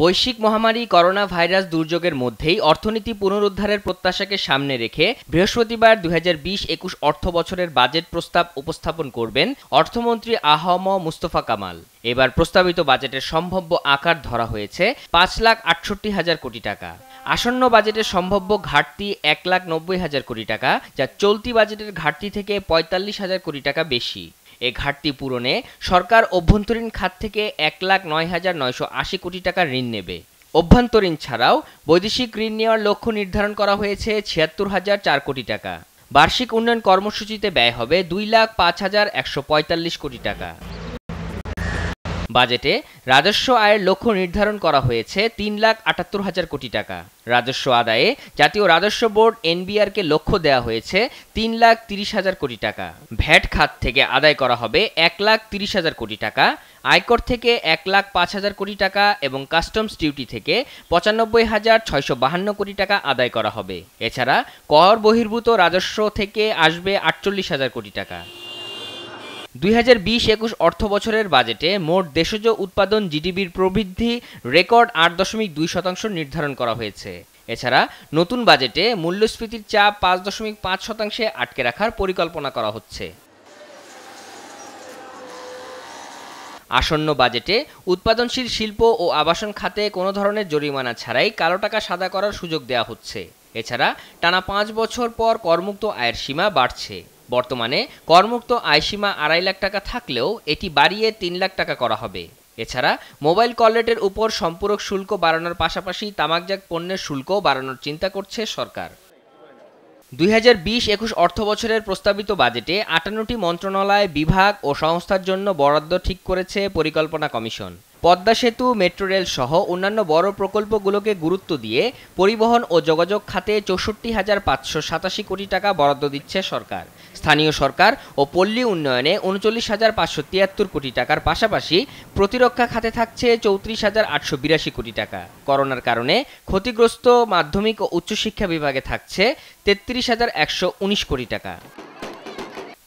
বৈশ্বিক মহামারী corona virus দুর্যোগের মধ্যেই অর্থনীতি পুনরুদ্ধারের প্রত্যাশাকে সামনে রেখে বৃহস্পতিবার দুই হাজার বিশ একুশ অর্থ বছরের বাজেট প্রস্তাব উপস্থাপন করবেন অর্থমন্ত্রী আহম মুস্তফা কামাল এবার প্রস্তাবিত বাজেটের সম্ভাব্য আকার ধরা হয়েছে পাঁচ লাখ আটষট্টি হাজার কোটি টাকা আসন্ন বাজেটের সম্ভাব্য ঘাটতি এক লাখ নব্বই হাজার কোটি টাকা যা চলতি বাজেটের ঘাটতি থেকে পঁয়তাল্লিশ হাজার কোটি টাকা বেশি এ ঘাটতি পূরণে সরকার অভ্যন্তরীণ খাত থেকে এক লাখ নয় হাজার নয়শো আশি কোটি টাকা ঋণ নেবে অভ্যন্তরীণ ছাড়াও বৈদেশিক ঋণ নেওয়ার লক্ষ্য নির্ধারণ করা হয়েছে ছিয়াত্তর হাজার চার কোটি টাকা বার্ষিক উন্নয়ন কর্মসূচিতে ব্যয় হবে দুই লাখ পাঁচ হাজার একশো পঁয়তাল্লিশ কোটি টাকা বাজেটে রাজস্ব আয়ের লক্ষ্য নির্ধারণ করা হয়েছে তিন লাখ আটাত্তর হাজার কোটি টাকা রাজস্ব আদায়ে জাতীয় রাজস্ব বোর্ড এনবিআরকে লক্ষ্য দেওয়া হয়েছে তিন লাখ তিরিশ হাজার কোটি টাকা ভ্যাট খাত থেকে আদায় করা হবে এক লাখ তিরিশ হাজার কোটি টাকা আয়কর থেকে এক লাখ পাঁচ হাজার কোটি টাকা এবং কাস্টমস ডিউটি থেকে পঁচানব্বই হাজার ছয়শো বাহান্ন কোটি টাকা আদায় করা হবে এছাড়া কর বহির্ভূত রাজস্ব থেকে আসবে আটচল্লিশ হাজার কোটি টাকা দুই হাজার বিশ একুশ অর্থ বছরের বাজেটে মোট দেশজ উৎপাদন জিডিপির প্রবৃদ্ধি রেকর্ড আট দশমিক দুই শতাংশ নির্ধারণ করা হয়েছে এছাড়া নতুন বাজেটে মূল্যস্ফীতির চাপ পাঁচ দশমিক পাঁচ শতাংশে আটকে রাখার পরিকল্পনা করা হচ্ছে আসন্ন বাজেটে উৎপাদনশীল শিল্প ও আবাসন খাতে কোনো ধরনের জরিমানা ছাড়াই কালো টাকা সাদা করার সুযোগ দেয়া হচ্ছে এছাড়া টানা পাঁচ বছর পর করমুক্ত আয়ের সীমা বাড়ছে বর্তমানে করমুক্ত আয়সীমা আড়াই লাখ টাকা থাকলেও এটি বাড়িয়ে তিন লাখ টাকা করা হবে এছাড়া মোবাইল কলেটের উপর সম্পূরক শুল্ক বাড়ানোর পাশাপাশি তামাকজাত পণ্যের শুল্কও বাড়ানোর চিন্তা করছে সরকার দুই হাজার বিশ একুশ অর্থ বছরের প্রস্তাবিত বাজেটে আটান্নটি মন্ত্রণালয় বিভাগ ও সংস্থার জন্য বরাদ্দ ঠিক করেছে পরিকল্পনা কমিশন পদ্মা সেতু মেট্রো রেল সহ অন্যান্য বড় প্রকল্পগুলোকে গুরুত্ব দিয়ে পরিবহন ও যোগাযোগ খাতে চৌষট্টি হাজার পাঁচশো সাতাশি কোটি টাকা বরাদ্দ দিচ্ছে সরকার স্থানীয় সরকার ও পল্লী উন্নয়নে উনচল্লিশ হাজার পাঁচশো তিয়াত্তর কোটি টাকার পাশাপাশি প্রতিরক্ষা খাতে থাকছে চৌত্রিশ হাজার আটশো বিরাশি কোটি টাকা করোনার কারণে ক্ষতিগ্রস্ত মাধ্যমিক ও উচ্চশিক্ষা বিভাগে থাকছে তেত্রিশ হাজার একশো উনিশ কোটি টাকা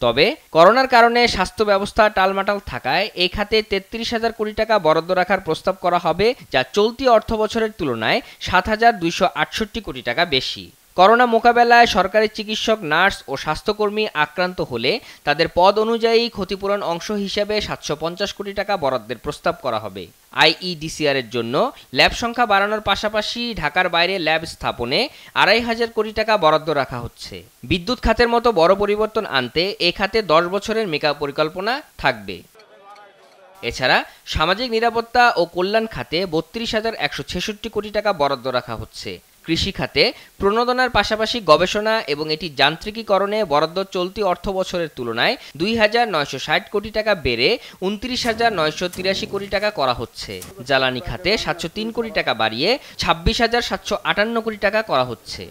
তবে করোনার কারণে স্বাস্থ্য ব্যবস্থা টালমাটাল থাকায় এই খাতে তেত্রিশ হাজার কোটি টাকা বরাদ্দ রাখার প্রস্তাব করা হবে যা চলতি অর্থ বছরের তুলনায় সাত হাজার দুইশো আটষট্টি কোটি টাকা বেশি করোনা মোকাবেলায় সরকারি চিকিৎসক নার্স ও স্বাস্থ্যকর্মী আক্রান্ত হলে তাদের পদ অনুযায়ী ক্ষতিপূরণ অংশ হিসেবে সাতশো কোটি টাকা বরাদ্দের প্রস্তাব করা হবে আইইডিসিআর এর জন্য ল্যাব সংখ্যা বাড়ানোর পাশাপাশি ঢাকার বাইরে ল্যাব স্থাপনে আড়াই হাজার কোটি টাকা বরাদ্দ রাখা হচ্ছে বিদ্যুৎ খাতের মতো বড় পরিবর্তন আনতে এ খাতে দশ বছরের মেকা পরিকল্পনা থাকবে এছাড়া সামাজিক নিরাপত্তা ও কল্যাণ খাতে বত্রিশ হাজার একশো ছেষট্টি কোটি টাকা বরাদ্দ রাখা হচ্ছে কৃষিখাতে প্রণোদনার পাশাপাশি গবেষণা এবং এটি যান্ত্রিকীকরণে বরাদ্দ চলতি অর্থ বছরের তুলনায় দুই হাজার নয়শো ষাট কোটি টাকা বেড়ে উনত্রিশ হাজার নয়শো তিরাশি কোটি টাকা করা হচ্ছে জ্বালানি খাতে সাতশো তিন কোটি টাকা বাড়িয়ে ছাব্বিশ হাজার সাতশো আটান্ন কোটি টাকা করা হচ্ছে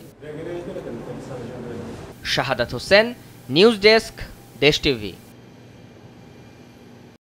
Shahadat Hossain news desk Desh TV